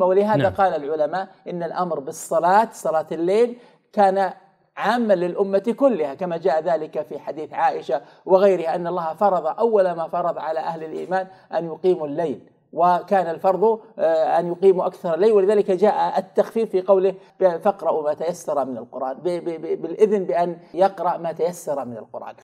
ولهذا نعم. قال العلماء إن الأمر بالصلاة صلاة الليل كان عاما للأمة كلها كما جاء ذلك في حديث عائشة وغيرها أن الله فرض أول ما فرض على أهل الإيمان أن يقيموا الليل وكان الفرض آه، أن يقيموا أكثر الليل ولذلك جاء التخفيف في قوله فاقرأوا ما تيسر من القرآن بالإذن بأن يقرأ ما تيسر من القرآن